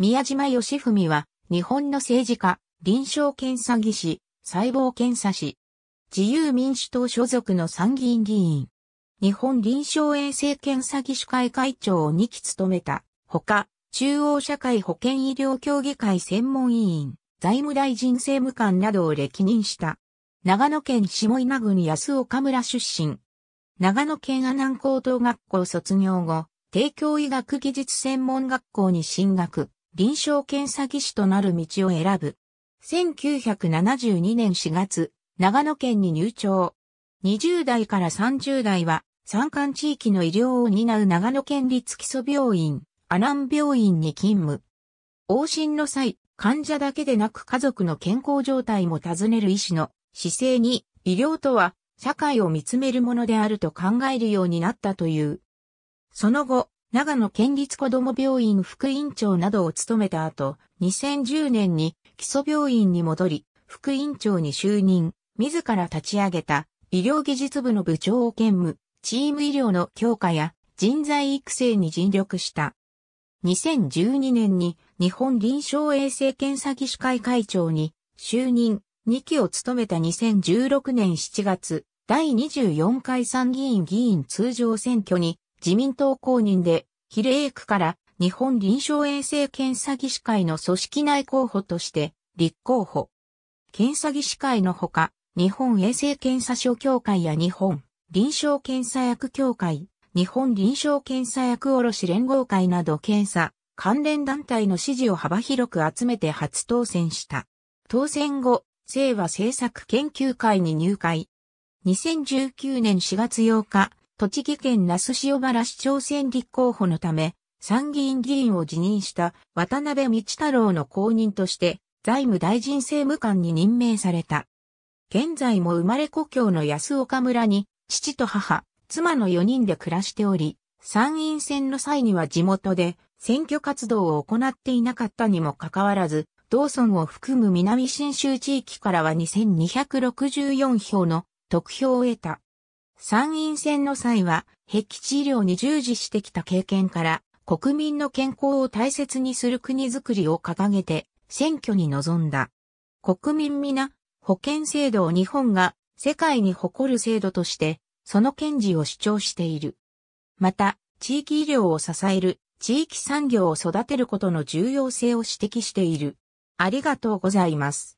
宮島義文は、日本の政治家、臨床検査技師、細胞検査士。自由民主党所属の参議院議員。日本臨床衛生検査技師会会長を2期務めた。ほか、中央社会保険医療協議会専門委員、財務大臣政務官などを歴任した。長野県下稲郡安岡村出身。長野県阿南高等学校卒業後、帝京医学技術専門学校に進学。臨床検査技師となる道を選ぶ。1972年4月、長野県に入庁。20代から30代は、山間地域の医療を担う長野県立基礎病院、阿南病院に勤務。往診の際、患者だけでなく家族の健康状態も尋ねる医師の姿勢に、医療とは社会を見つめるものであると考えるようになったという。その後、長野県立子ども病院副院長などを務めた後、2010年に基礎病院に戻り、副院長に就任、自ら立ち上げた医療技術部の部長を兼務、チーム医療の強化や人材育成に尽力した。2012年に日本臨床衛生検査技師会会長に就任2期を務めた2016年7月第24回参議院議員通常選挙に自民党公認で、比例区から日本臨床衛生検査技師会の組織内候補として立候補。検査技師会のほか、日本衛生検査所協会や日本臨床検査薬協会、日本臨床検査薬卸連合会など検査関連団体の支持を幅広く集めて初当選した。当選後、清和政策研究会に入会。2019年4月8日、栃木県那須塩原市長選立候補のため、参議院議員を辞任した渡辺道太郎の後任として、財務大臣政務官に任命された。現在も生まれ故郷の安岡村に、父と母、妻の4人で暮らしており、参院選の際には地元で選挙活動を行っていなかったにもかかわらず、道村を含む南信州地域からは2264票の得票を得た。参院選の際は、壁地治療に従事してきた経験から、国民の健康を大切にする国づくりを掲げて、選挙に臨んだ。国民皆、保険制度を日本が世界に誇る制度として、その堅持を主張している。また、地域医療を支える、地域産業を育てることの重要性を指摘している。ありがとうございます。